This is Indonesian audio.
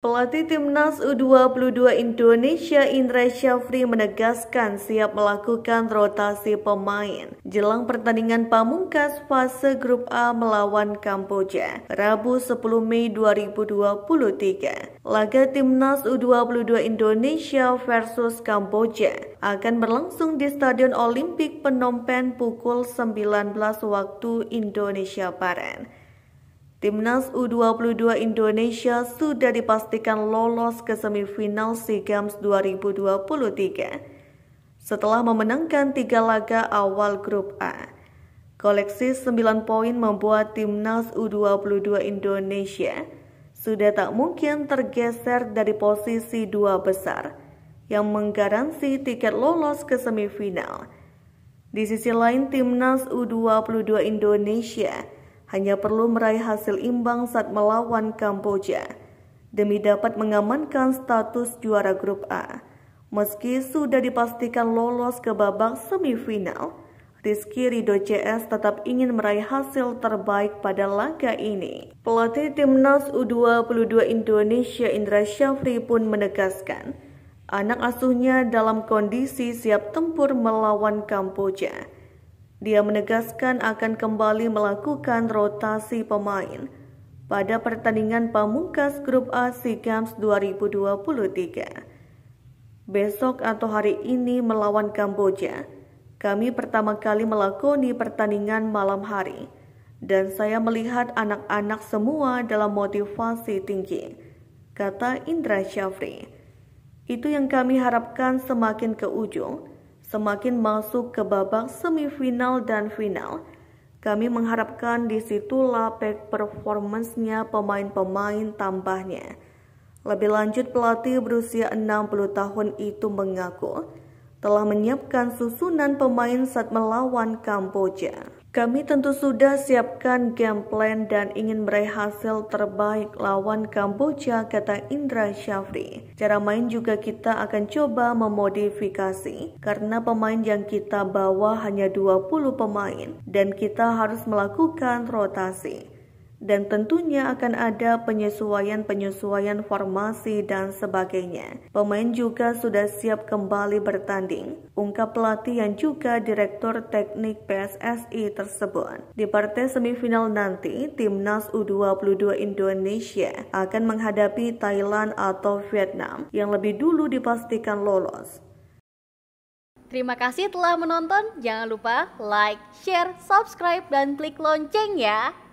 Pelatih Timnas U22 Indonesia Indra Syafri menegaskan siap melakukan rotasi pemain jelang pertandingan pamungkas fase grup A melawan Kamboja Rabu 10 Mei 2023. Laga Timnas U22 Indonesia versus Kamboja akan berlangsung di Stadion Olimpik Penompen pukul 19 waktu Indonesia Barat. Timnas U22 Indonesia sudah dipastikan lolos ke semifinal SEA Games 2023 setelah memenangkan tiga laga awal grup A. Koleksi 9 poin membuat Timnas U22 Indonesia sudah tak mungkin tergeser dari posisi dua besar yang menggaransi tiket lolos ke semifinal. Di sisi lain, Timnas U22 Indonesia hanya perlu meraih hasil imbang saat melawan Kamboja demi dapat mengamankan status juara grup A. Meski sudah dipastikan lolos ke babak semifinal, Rizky Rido CS tetap ingin meraih hasil terbaik pada laga ini. Pelatih Timnas U22 Indonesia Indra Syafri pun menegaskan, anak asuhnya dalam kondisi siap tempur melawan Kamboja. Dia menegaskan akan kembali melakukan rotasi pemain pada pertandingan pamungkas Grup A SEA Games 2023. Besok atau hari ini melawan Kamboja. Kami pertama kali melakoni pertandingan malam hari dan saya melihat anak-anak semua dalam motivasi tinggi, kata Indra Syafri. Itu yang kami harapkan semakin ke ujung semakin masuk ke babak semifinal dan final. Kami mengharapkan di situ performance-nya pemain-pemain tambahnya. Lebih lanjut pelatih berusia 60 tahun itu mengaku telah menyiapkan susunan pemain saat melawan Kamboja. Kami tentu sudah siapkan game plan dan ingin meraih hasil terbaik lawan Kamboja, kata Indra Syafri. Cara main juga kita akan coba memodifikasi, karena pemain yang kita bawa hanya 20 pemain, dan kita harus melakukan rotasi dan tentunya akan ada penyesuaian-penyesuaian formasi dan sebagainya. Pemain juga sudah siap kembali bertanding, ungkap pelatih yang juga direktur teknik PSSI tersebut. Di partai semifinal nanti, timnas U22 Indonesia akan menghadapi Thailand atau Vietnam yang lebih dulu dipastikan lolos. Terima kasih telah menonton. Jangan lupa like, share, subscribe, dan klik lonceng ya.